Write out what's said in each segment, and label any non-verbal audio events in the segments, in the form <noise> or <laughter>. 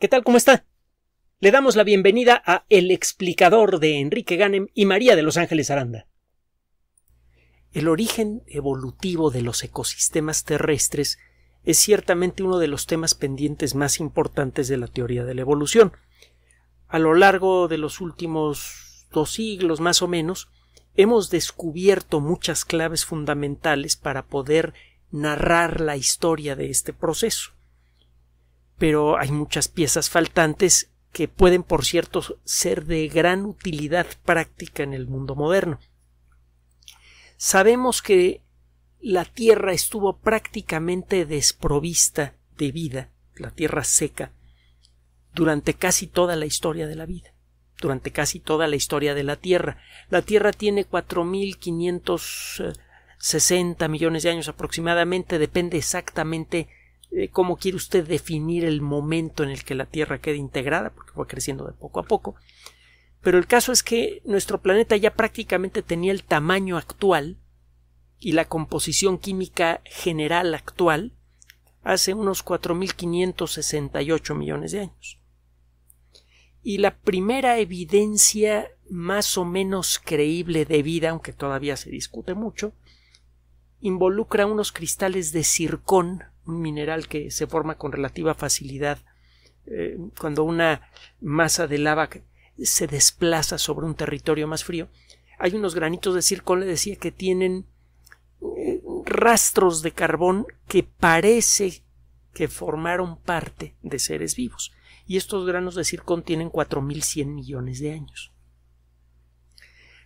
¿Qué tal? ¿Cómo está? Le damos la bienvenida a El explicador de Enrique Ganem y María de Los Ángeles Aranda. El origen evolutivo de los ecosistemas terrestres es ciertamente uno de los temas pendientes más importantes de la teoría de la evolución. A lo largo de los últimos dos siglos más o menos, hemos descubierto muchas claves fundamentales para poder narrar la historia de este proceso pero hay muchas piezas faltantes que pueden, por cierto, ser de gran utilidad práctica en el mundo moderno. Sabemos que la Tierra estuvo prácticamente desprovista de vida, la Tierra seca, durante casi toda la historia de la vida, durante casi toda la historia de la Tierra. La Tierra tiene 4560 eh, millones de años aproximadamente, depende exactamente eh, cómo quiere usted definir el momento en el que la Tierra queda integrada, porque fue creciendo de poco a poco. Pero el caso es que nuestro planeta ya prácticamente tenía el tamaño actual y la composición química general actual hace unos 4.568 millones de años. Y la primera evidencia más o menos creíble de vida, aunque todavía se discute mucho, involucra unos cristales de circón un mineral que se forma con relativa facilidad eh, cuando una masa de lava se desplaza sobre un territorio más frío, hay unos granitos de circo, le decía, que tienen eh, rastros de carbón que parece que formaron parte de seres vivos. Y estos granos de circón tienen 4.100 millones de años.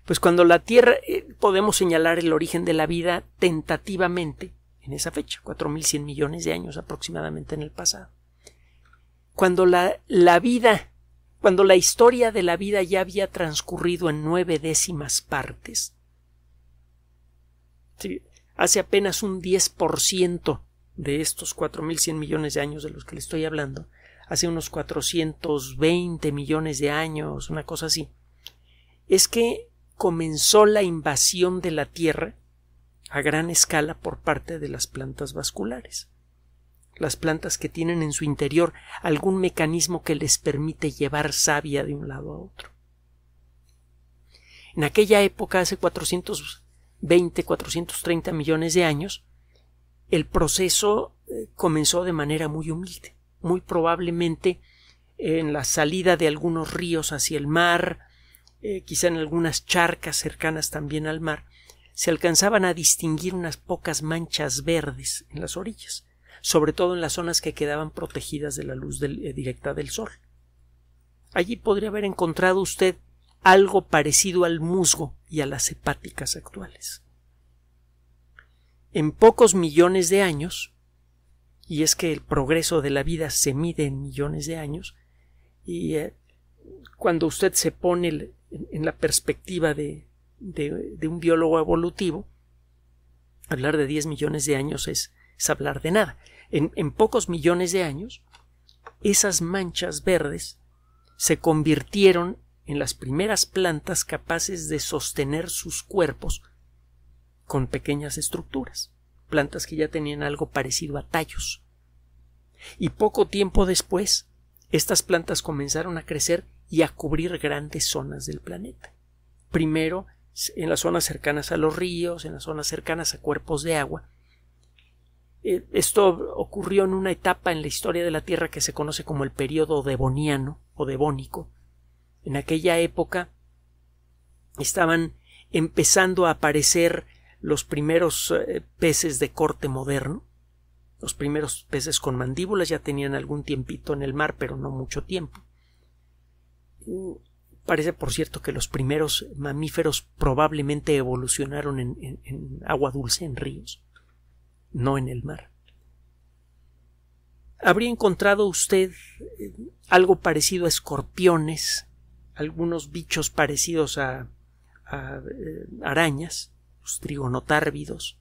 Pues cuando la Tierra eh, podemos señalar el origen de la vida tentativamente en esa fecha, 4.100 millones de años aproximadamente en el pasado. Cuando la, la vida, cuando la historia de la vida ya había transcurrido en nueve décimas partes, hace apenas un 10% de estos 4.100 millones de años de los que le estoy hablando, hace unos 420 millones de años, una cosa así, es que comenzó la invasión de la Tierra a gran escala por parte de las plantas vasculares. Las plantas que tienen en su interior algún mecanismo que les permite llevar savia de un lado a otro. En aquella época, hace 420, 430 millones de años, el proceso eh, comenzó de manera muy humilde, muy probablemente en la salida de algunos ríos hacia el mar, eh, quizá en algunas charcas cercanas también al mar, se alcanzaban a distinguir unas pocas manchas verdes en las orillas, sobre todo en las zonas que quedaban protegidas de la luz eh, directa del sol. Allí podría haber encontrado usted algo parecido al musgo y a las hepáticas actuales. En pocos millones de años, y es que el progreso de la vida se mide en millones de años, y eh, cuando usted se pone en la perspectiva de, de, un biólogo evolutivo, hablar de 10 millones de años es, es hablar de nada. En, en pocos millones de años, esas manchas verdes se convirtieron en las primeras plantas capaces de sostener sus cuerpos con pequeñas estructuras, plantas que ya tenían algo parecido a tallos. Y poco tiempo después, estas plantas comenzaron a crecer y a cubrir grandes zonas del planeta. Primero en las zonas cercanas a los ríos, en las zonas cercanas a cuerpos de agua. Eh, esto ocurrió en una etapa en la historia de la Tierra que se conoce como el periodo devoniano o devónico. En aquella época estaban empezando a aparecer los primeros eh, peces de corte moderno. Los primeros peces con mandíbulas ya tenían algún tiempito en el mar, pero no mucho tiempo. Parece, por cierto, que los primeros mamíferos probablemente evolucionaron en, agua dulce, en ríos, no en el mar. ¿Habría encontrado usted eh, algo parecido a escorpiones, algunos bichos parecidos a, eh, arañas, los trigonotárbidos?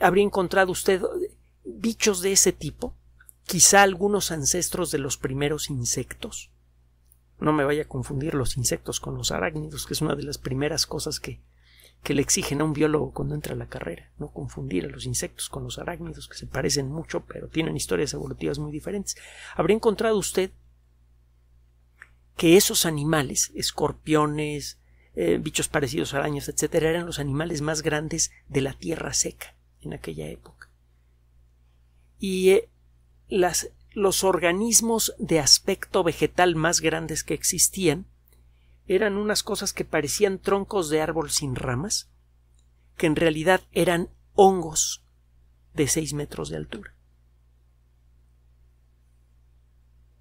¿Habría encontrado usted eh, bichos de ese tipo? Quizá algunos ancestros de los primeros insectos no me vaya a confundir los insectos con los arácnidos, que es una de las primeras cosas que, que le exigen a un biólogo cuando entra a la carrera, no confundir a los insectos con los arácnidos, que se parecen mucho, pero tienen historias evolutivas muy diferentes. Habría encontrado usted que esos animales, escorpiones, eh, bichos parecidos a arañas, etcétera, eran los animales más grandes de la tierra seca en aquella época. Y eh, las los organismos de aspecto vegetal más grandes que existían eran unas cosas que parecían troncos de árbol sin ramas, que en realidad eran hongos de 6 metros de altura.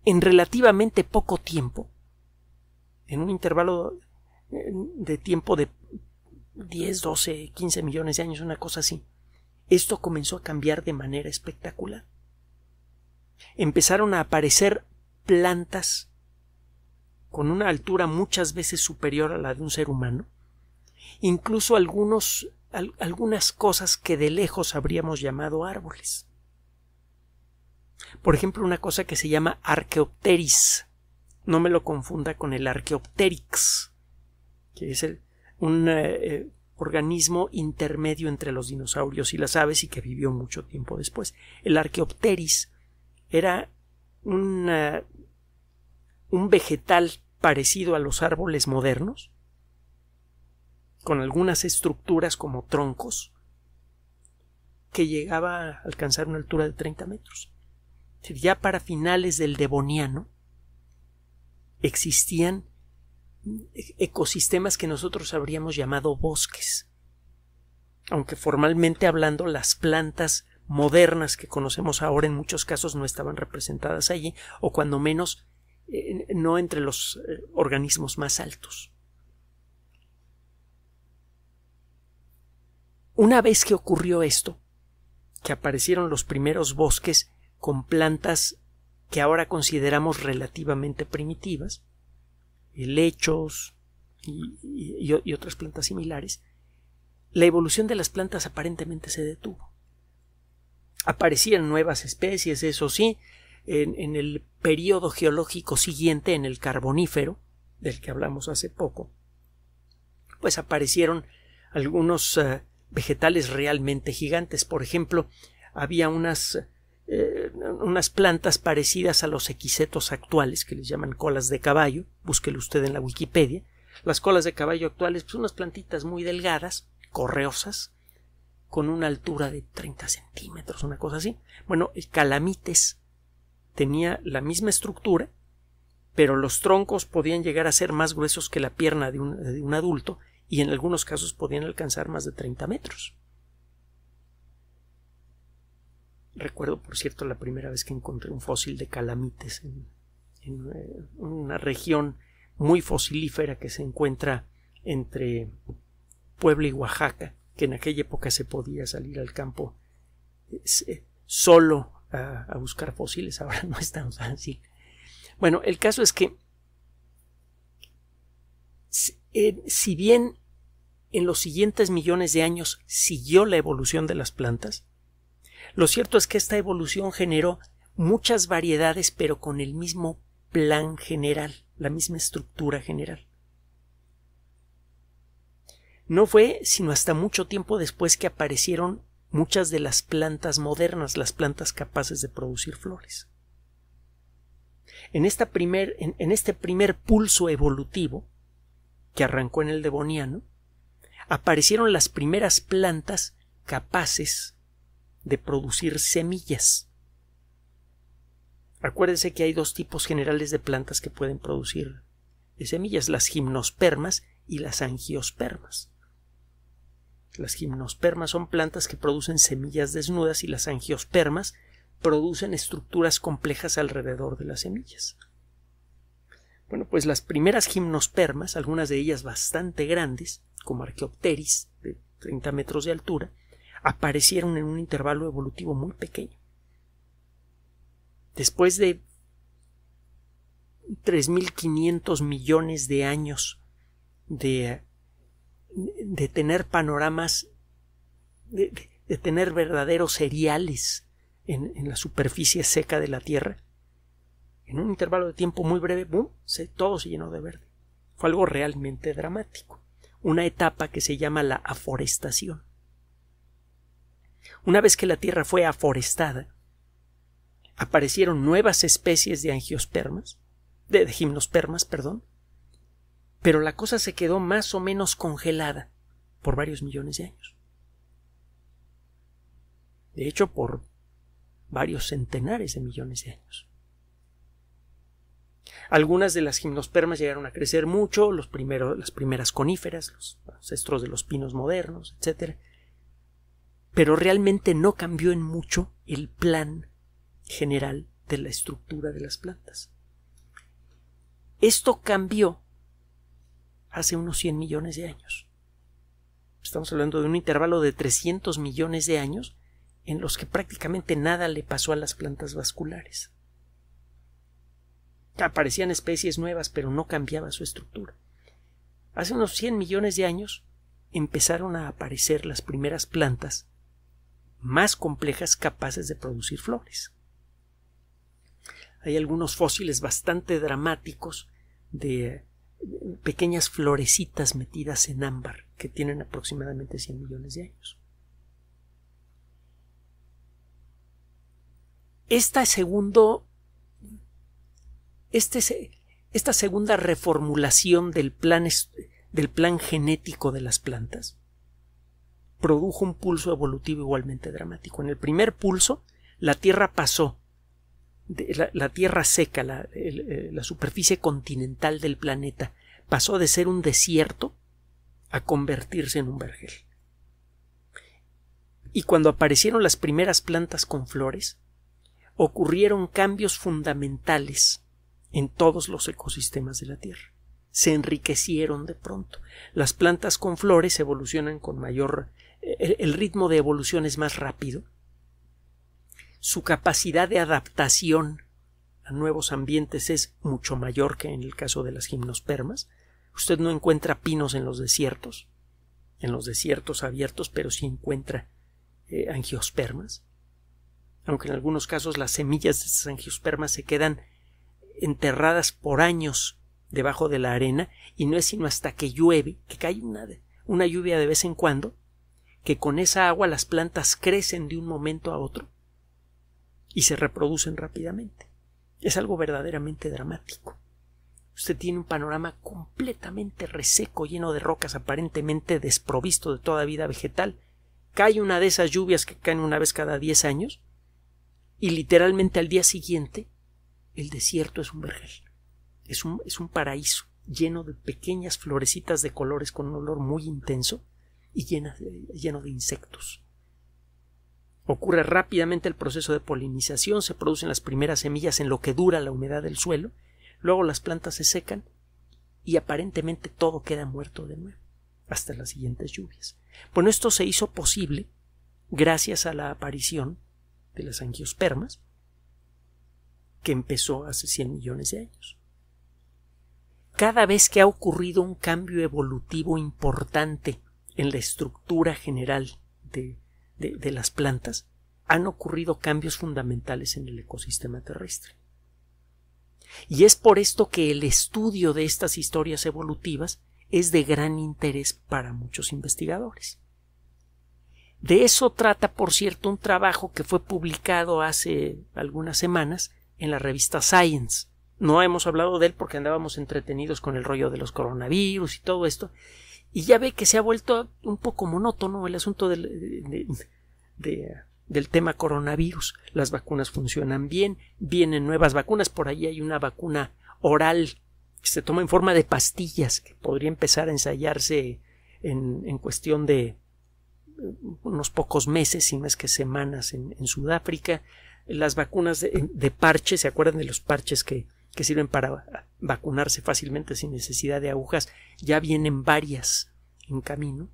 En relativamente poco tiempo, en un intervalo de tiempo de 10, 12, 15 millones de años, una cosa así, esto comenzó a cambiar de manera espectacular empezaron a aparecer plantas con una altura muchas veces superior a la de un ser humano, incluso algunos, algunas cosas que de lejos habríamos llamado árboles. Por ejemplo, una cosa que se llama Archaeopteris. No me lo confunda con el Archaeopteryx, que es un eh, eh, organismo intermedio entre los dinosaurios y las aves y que vivió mucho tiempo después. El Archaeopteris era un vegetal parecido a los árboles modernos, con algunas estructuras como troncos, que llegaba a alcanzar una altura de 30 metros. Ya para finales del Devoniano existían ecosistemas que nosotros habríamos llamado bosques. Aunque formalmente hablando las plantas modernas que conocemos ahora en muchos casos no estaban representadas allí, o cuando menos eh, no entre los eh, organismos más altos. Una vez que ocurrió esto, que aparecieron los primeros bosques con plantas que ahora consideramos relativamente primitivas, helechos y otras plantas similares, la evolución de las plantas aparentemente se detuvo. Aparecían nuevas especies, eso sí, en, el periodo geológico siguiente, en el carbonífero, del que hablamos hace poco, pues aparecieron algunos eh, vegetales realmente gigantes. Por ejemplo, había unas, eh, unas plantas parecidas a los equisetos actuales, que les llaman colas de caballo, búsquelo usted en la Wikipedia. Las colas de caballo actuales, son pues, unas plantitas muy delgadas, correosas, con una altura de 30 centímetros, una cosa así. Bueno, el calamites tenía la misma estructura, pero los troncos podían llegar a ser más gruesos que la pierna de un, adulto y en algunos casos podían alcanzar más de 30 metros. Recuerdo, por cierto, la primera vez que encontré un fósil de calamites en, eh, una región muy fosilífera que se encuentra entre Puebla y Oaxaca que en aquella época se podía salir al campo eh, solo a, buscar fósiles, <laughs> ahora no es tan fácil. Bueno, el caso es que eh, si bien en los siguientes millones de años siguió la evolución de las plantas, lo cierto es que esta evolución generó muchas variedades, pero con el mismo plan general, la misma estructura general. No fue sino hasta mucho tiempo después que aparecieron muchas de las plantas modernas, las plantas capaces de producir flores. En, esta en, este primer pulso evolutivo, que arrancó en el Devoniano, aparecieron las primeras plantas capaces de producir semillas. Acuérdense que hay dos tipos generales de plantas que pueden producir semillas, las gimnospermas y las angiospermas. Las gimnospermas son plantas que producen semillas desnudas y las angiospermas producen estructuras complejas alrededor de las semillas. Bueno, pues las primeras gimnospermas, algunas de ellas bastante grandes, como Archaeopteris, de 30 metros de altura, aparecieron en un intervalo evolutivo muy pequeño. Después de 3.500 millones de años de de tener panoramas, de, tener verdaderos cereales en, la superficie seca de la Tierra. En un intervalo de tiempo muy breve, boom, se, todo se llenó de verde. Fue algo realmente dramático. Una etapa que se llama la aforestación. Una vez que la Tierra fue aforestada, aparecieron nuevas especies de angiospermas, de gimnospermas, perdón, pero la cosa se quedó más o menos congelada por varios millones de años. De hecho, por varios centenares de millones de años. Algunas de las gimnospermas llegaron a crecer mucho, los las primeras coníferas, los ancestros de los pinos modernos, etc. Pero realmente no cambió en mucho el plan general de la estructura de las plantas. Esto cambió hace unos 100 millones de años. Estamos hablando de un intervalo de 300 millones de años en los que prácticamente nada le pasó a las plantas vasculares. Aparecían especies nuevas, pero no cambiaba su estructura. Hace unos 100 millones de años empezaron a aparecer las primeras plantas más complejas capaces de producir flores. Hay algunos fósiles bastante dramáticos de pequeñas florecitas metidas en ámbar que tienen aproximadamente 100 millones de años. Esta, este, esta segunda reformulación del plan, del plan genético de las plantas produjo un pulso evolutivo igualmente dramático. En el primer pulso, la Tierra pasó la, tierra seca, eh, la, superficie continental del planeta, pasó de ser un desierto a convertirse en un vergel. Y cuando aparecieron las primeras plantas con flores, ocurrieron cambios fundamentales en todos los ecosistemas de la Tierra. Se enriquecieron de pronto. Las plantas con flores evolucionan con mayor. Eh, el ritmo de evolución es más rápido su capacidad de adaptación a nuevos ambientes es mucho mayor que en el caso de las gimnospermas. Usted no encuentra pinos en los desiertos, en los desiertos abiertos, pero sí encuentra eh, angiospermas. Aunque en algunos casos las semillas de esas angiospermas se quedan enterradas por años debajo de la arena y no es sino hasta que llueve, que cae una lluvia de vez en cuando, que con esa agua las plantas crecen de un momento a otro y se reproducen rápidamente. Es algo verdaderamente dramático. Usted tiene un panorama completamente reseco, lleno de rocas, aparentemente desprovisto de toda vida vegetal. Cae una de esas lluvias que caen una vez cada diez años, y literalmente al día siguiente el desierto es un vergel. Es un, es un paraíso lleno de pequeñas florecitas de colores con un olor muy intenso y lleno de insectos. Ocurre rápidamente el proceso de polinización, se producen las primeras semillas en lo que dura la humedad del suelo, luego las plantas se secan y aparentemente todo queda muerto de nuevo, hasta las siguientes lluvias. Bueno, esto se hizo posible gracias a la aparición de las angiospermas, que empezó hace 100 millones de años. Cada vez que ha ocurrido un cambio evolutivo importante en la estructura general de de, las plantas, han ocurrido cambios fundamentales en el ecosistema terrestre. Y es por esto que el estudio de estas historias evolutivas es de gran interés para muchos investigadores. De eso trata, por cierto, un trabajo que fue publicado hace algunas semanas en la revista Science. No hemos hablado de él porque andábamos entretenidos con el rollo de los coronavirus y todo esto, y ya ve que se ha vuelto un poco monótono el asunto del, eh, del tema coronavirus. Las vacunas funcionan bien, vienen nuevas vacunas, por ahí hay una vacuna oral que se toma en forma de pastillas, que podría empezar a ensayarse en, en cuestión de eh, unos pocos meses, si es que semanas en, Sudáfrica. Las vacunas de, de parche, ¿se acuerdan de los parches que, que sirven para vacunarse fácilmente sin necesidad de agujas. Ya vienen varias en camino.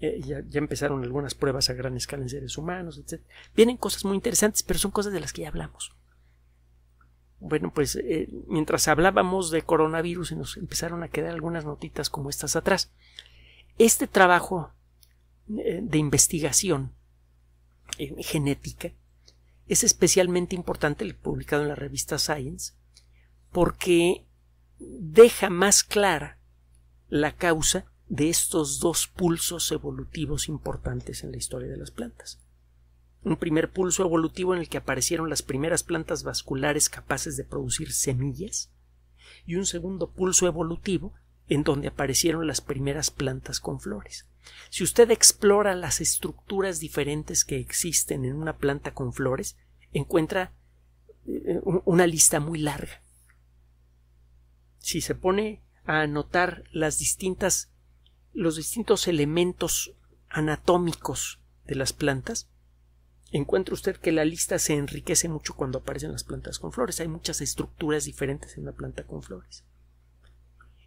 Eh, ya, ya, empezaron algunas pruebas a gran escala en seres humanos, etc. Vienen cosas muy interesantes, pero son cosas de las que ya hablamos. Bueno, pues eh, mientras hablábamos de coronavirus, y nos empezaron a quedar algunas notitas como estas atrás. Este trabajo eh, de investigación genética es especialmente importante, el publicado en la revista Science, porque deja más clara la causa de estos dos pulsos evolutivos importantes en la historia de las plantas. Un primer pulso evolutivo en el que aparecieron las primeras plantas vasculares capaces de producir semillas y un segundo pulso evolutivo en donde aparecieron las primeras plantas con flores. Si usted explora las estructuras diferentes que existen en una planta con flores, encuentra eh, eh, una lista muy larga si se pone a anotar los distintos elementos anatómicos de las plantas, encuentra usted que la lista se enriquece mucho cuando aparecen las plantas con flores. Hay muchas estructuras diferentes en la planta con flores.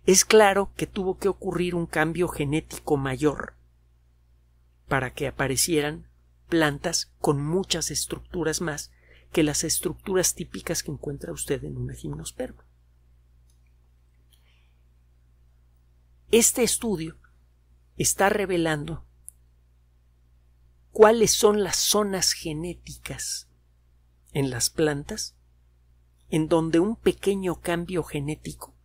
Es claro que tuvo que ocurrir un cambio genético mayor para que aparecieran plantas con muchas estructuras más que las estructuras típicas que encuentra usted en una gimnosperma. Este estudio está revelando cuáles son las zonas genéticas en las plantas en donde un pequeño cambio genético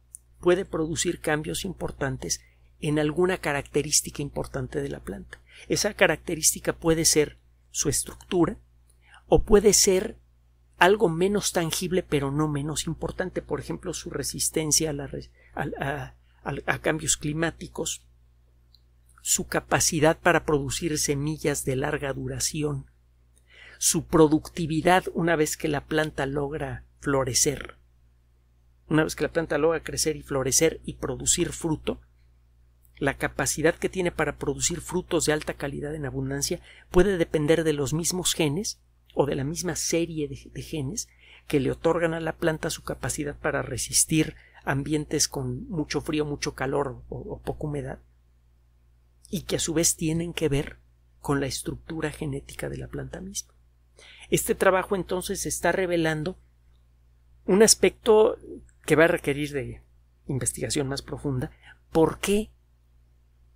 puede producir cambios importantes en alguna característica importante de la planta. Esa característica puede ser su estructura o puede ser algo menos tangible pero no menos importante, por ejemplo, su resistencia a la, a, cambios climáticos, su capacidad para producir semillas de larga duración, su productividad una vez que la planta logra florecer. Una vez que la planta logra crecer y florecer y producir fruto, la capacidad que tiene para producir frutos de alta calidad en abundancia puede depender de los mismos genes o de la misma serie de genes que le otorgan a la planta su capacidad para resistir ambientes con mucho frío, mucho calor o, poca humedad, y que a su vez tienen que ver con la estructura genética de la planta misma. Este trabajo entonces está revelando un aspecto que va a requerir de investigación más profunda, por qué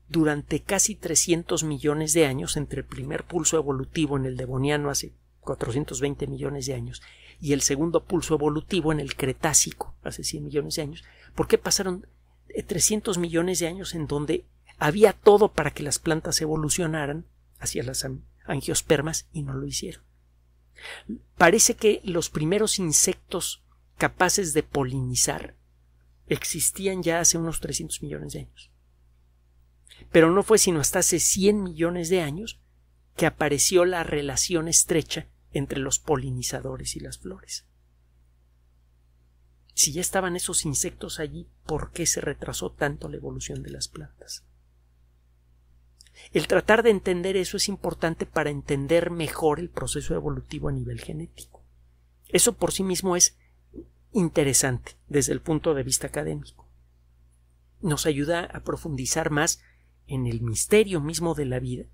durante casi 300 millones de años, entre el primer pulso evolutivo en el Devoniano hace 420 millones de años, y el segundo pulso evolutivo en el Cretácico, hace 100 millones de años, ¿por qué pasaron 300 eh, millones de años en donde había todo para que las plantas evolucionaran hacia las angiospermas y no lo hicieron? Parece que los primeros insectos capaces de polinizar existían ya hace unos 300 millones de años. Pero no fue sino hasta hace 100 millones de años que apareció la relación estrecha entre los polinizadores y las flores. Si ya estaban esos insectos allí, ¿por qué se retrasó tanto la evolución de las plantas? El tratar de entender eso es importante para entender mejor el proceso evolutivo a nivel genético. Eso por sí mismo es interesante desde el punto de vista académico. Nos ayuda a profundizar más en el misterio mismo de la vida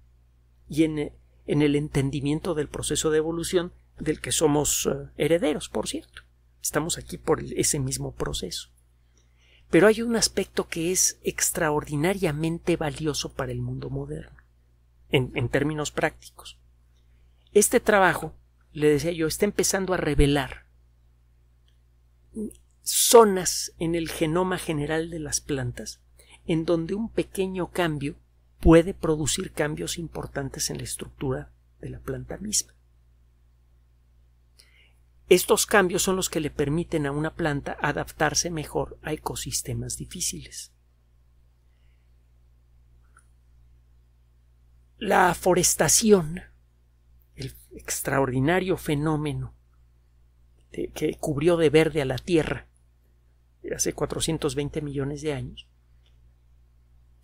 y en eh, en el entendimiento del proceso de evolución del que somos eh, herederos, por cierto. Estamos aquí por ese mismo proceso. Pero hay un aspecto que es extraordinariamente valioso para el mundo moderno, en, en términos prácticos. Este trabajo, le decía yo, está empezando a revelar zonas en el genoma general de las plantas en donde un pequeño cambio puede producir cambios importantes en la estructura de la planta misma. Estos cambios son los que le permiten a una planta adaptarse mejor a ecosistemas difíciles. La forestación, el extraordinario fenómeno que cubrió de verde a la Tierra hace 420 millones de años,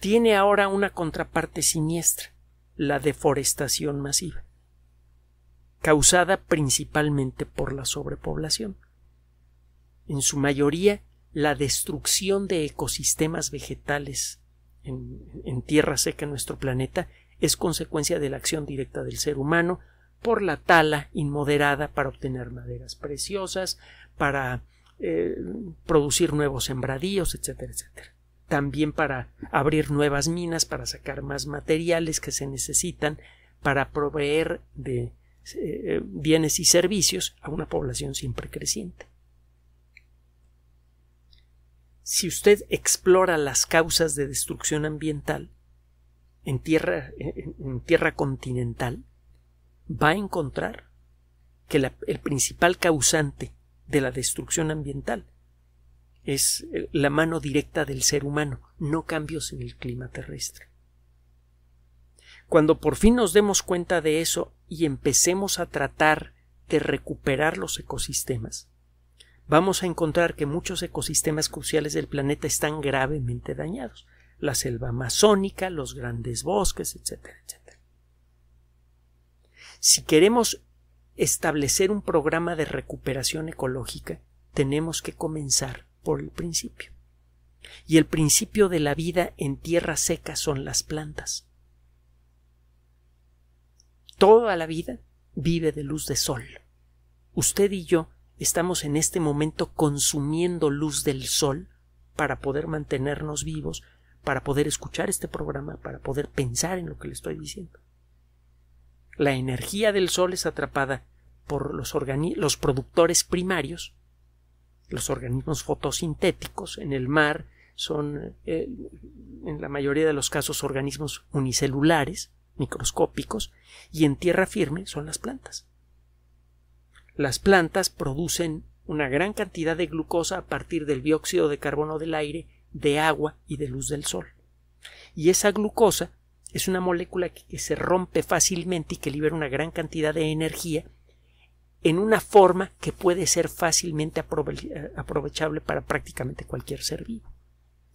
tiene ahora una contraparte siniestra, la deforestación masiva, causada principalmente por la sobrepoblación. En su mayoría, la destrucción de ecosistemas vegetales en, tierra seca en nuestro planeta es consecuencia de la acción directa del ser humano por la tala inmoderada para obtener maderas preciosas, para eh, producir nuevos sembradíos, etcétera, etcétera también para abrir nuevas minas, para sacar más materiales que se necesitan, para proveer de eh, bienes y servicios a una población siempre creciente. Si usted explora las causas de destrucción ambiental en tierra, tierra continental, va a encontrar que el principal causante de la destrucción ambiental es eh, la mano directa del ser humano, no cambios en el clima terrestre. Cuando por fin nos demos cuenta de eso y empecemos a tratar de recuperar los ecosistemas, vamos a encontrar que muchos ecosistemas cruciales del planeta están gravemente dañados. La selva amazónica, los grandes bosques, etc. Si queremos establecer un programa de recuperación ecológica, tenemos que comenzar por el principio. Y el principio de la vida en tierra seca son las plantas. Toda la vida vive de luz de sol. Usted y yo estamos en este momento consumiendo luz del sol para poder mantenernos vivos, para poder escuchar este programa, para poder pensar en lo que le estoy diciendo. La energía del sol es atrapada por los, los productores primarios los organismos fotosintéticos en el mar son eh, en la mayoría de los casos organismos unicelulares, microscópicos, y en tierra firme son las plantas. Las plantas producen una gran cantidad de glucosa a partir del dióxido de carbono del aire, de agua y de luz del sol. Y esa glucosa es una molécula que se rompe fácilmente y que libera una gran cantidad de energía en una forma que puede ser fácilmente aprovechable para prácticamente cualquier ser vivo.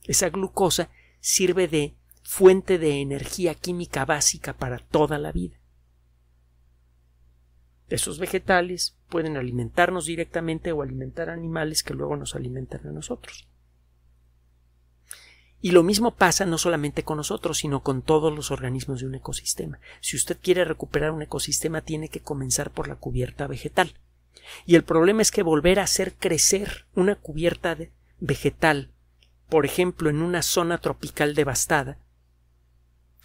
Esa glucosa sirve de fuente de energía química básica para toda la vida. Esos vegetales pueden alimentarnos directamente o alimentar animales que luego nos alimentan a nosotros. Y lo mismo pasa no solamente con nosotros, sino con todos los organismos de un ecosistema. Si usted quiere recuperar un ecosistema, tiene que comenzar por la cubierta vegetal. Y el problema es que volver a hacer crecer una cubierta vegetal, por ejemplo, en una zona tropical devastada,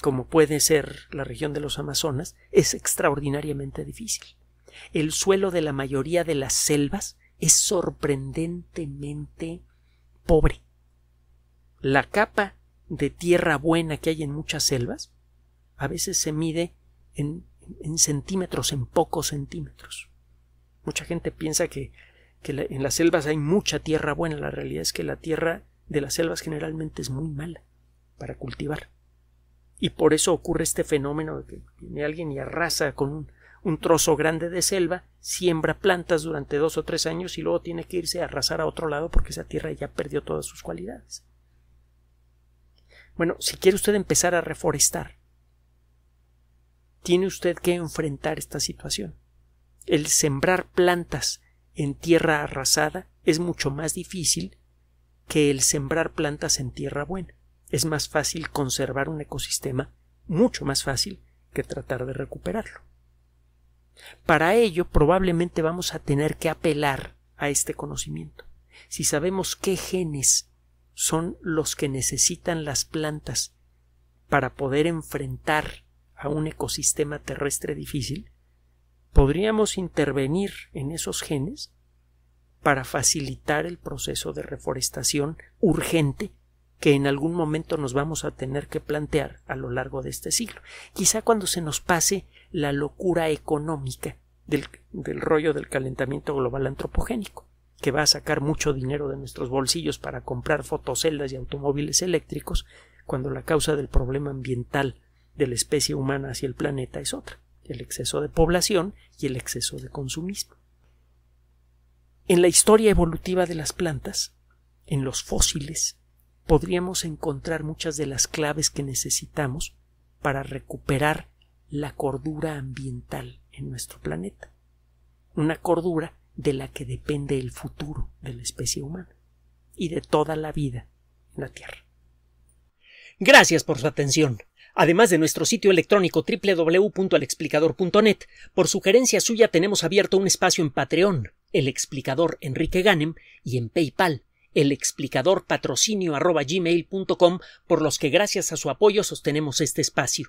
como puede ser la región de los Amazonas, es extraordinariamente difícil. El suelo de la mayoría de las selvas es sorprendentemente pobre la capa de tierra buena que hay en muchas selvas a veces se mide en, centímetros, en pocos centímetros. Mucha gente piensa que, en las selvas hay mucha tierra buena. La realidad es que la tierra de las selvas generalmente es muy mala para cultivar. Y por eso ocurre este fenómeno de que viene alguien y arrasa con un trozo grande de selva, siembra plantas durante dos o tres años y luego tiene que irse a arrasar a otro lado porque esa tierra ya perdió todas sus cualidades. Bueno, si quiere usted empezar a reforestar, tiene usted que enfrentar esta situación. El sembrar plantas en tierra arrasada es mucho más difícil que el sembrar plantas en tierra buena. Es más fácil conservar un ecosistema, mucho más fácil que tratar de recuperarlo. Para ello probablemente vamos a tener que apelar a este conocimiento. Si sabemos qué genes son los que necesitan las plantas para poder enfrentar a un ecosistema terrestre difícil, podríamos intervenir en esos genes para facilitar el proceso de reforestación urgente que en algún momento nos vamos a tener que plantear a lo largo de este siglo. Quizá cuando se nos pase la locura económica del, rollo del calentamiento global antropogénico que va a sacar mucho dinero de nuestros bolsillos para comprar fotoceldas y automóviles eléctricos, cuando la causa del problema ambiental de la especie humana hacia el planeta es otra, el exceso de población y el exceso de consumismo. En la historia evolutiva de las plantas, en los fósiles, podríamos encontrar muchas de las claves que necesitamos para recuperar la cordura ambiental en nuestro planeta. Una cordura de la que depende el futuro de la especie humana y de toda la vida en la Tierra. Gracias por su atención. Además de nuestro sitio electrónico www.alexplicador.net, por sugerencia suya tenemos abierto un espacio en Patreon, el explicador Enrique Ganem, y en PayPal, el explicador patrocinio por los que gracias a su apoyo sostenemos este espacio.